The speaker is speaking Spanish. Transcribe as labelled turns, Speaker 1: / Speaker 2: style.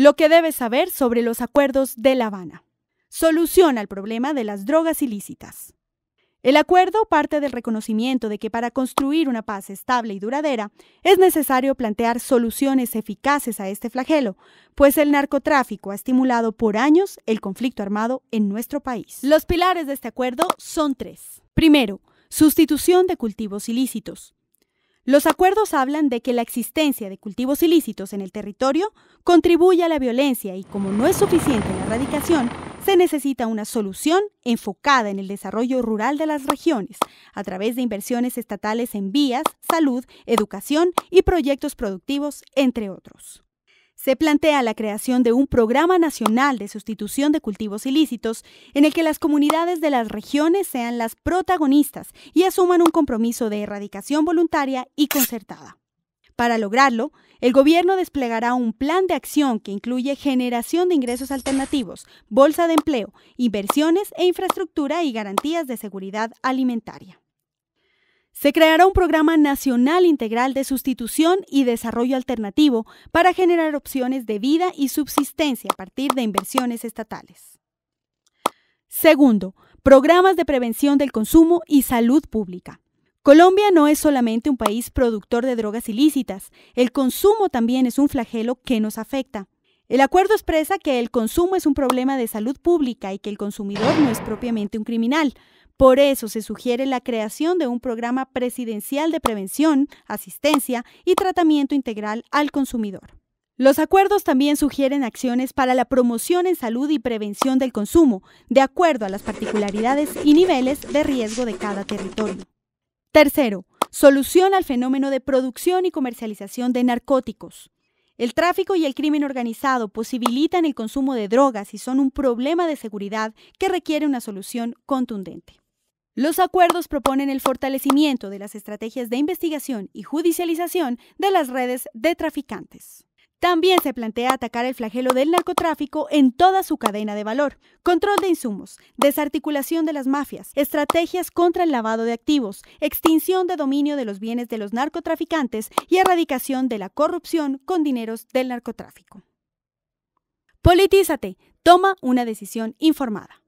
Speaker 1: Lo que debes saber sobre los acuerdos de La Habana. Solución al problema de las drogas ilícitas. El acuerdo parte del reconocimiento de que para construir una paz estable y duradera es necesario plantear soluciones eficaces a este flagelo, pues el narcotráfico ha estimulado por años el conflicto armado en nuestro país. Los pilares de este acuerdo son tres. Primero, sustitución de cultivos ilícitos. Los acuerdos hablan de que la existencia de cultivos ilícitos en el territorio contribuye a la violencia y como no es suficiente la erradicación, se necesita una solución enfocada en el desarrollo rural de las regiones a través de inversiones estatales en vías, salud, educación y proyectos productivos, entre otros se plantea la creación de un programa nacional de sustitución de cultivos ilícitos en el que las comunidades de las regiones sean las protagonistas y asuman un compromiso de erradicación voluntaria y concertada. Para lograrlo, el gobierno desplegará un plan de acción que incluye generación de ingresos alternativos, bolsa de empleo, inversiones e infraestructura y garantías de seguridad alimentaria. Se creará un programa nacional integral de sustitución y desarrollo alternativo para generar opciones de vida y subsistencia a partir de inversiones estatales. Segundo, programas de prevención del consumo y salud pública. Colombia no es solamente un país productor de drogas ilícitas, el consumo también es un flagelo que nos afecta. El acuerdo expresa que el consumo es un problema de salud pública y que el consumidor no es propiamente un criminal, por eso se sugiere la creación de un programa presidencial de prevención, asistencia y tratamiento integral al consumidor. Los acuerdos también sugieren acciones para la promoción en salud y prevención del consumo, de acuerdo a las particularidades y niveles de riesgo de cada territorio. Tercero, solución al fenómeno de producción y comercialización de narcóticos. El tráfico y el crimen organizado posibilitan el consumo de drogas y son un problema de seguridad que requiere una solución contundente. Los acuerdos proponen el fortalecimiento de las estrategias de investigación y judicialización de las redes de traficantes. También se plantea atacar el flagelo del narcotráfico en toda su cadena de valor. Control de insumos, desarticulación de las mafias, estrategias contra el lavado de activos, extinción de dominio de los bienes de los narcotraficantes y erradicación de la corrupción con dineros del narcotráfico. Politízate, toma una decisión informada.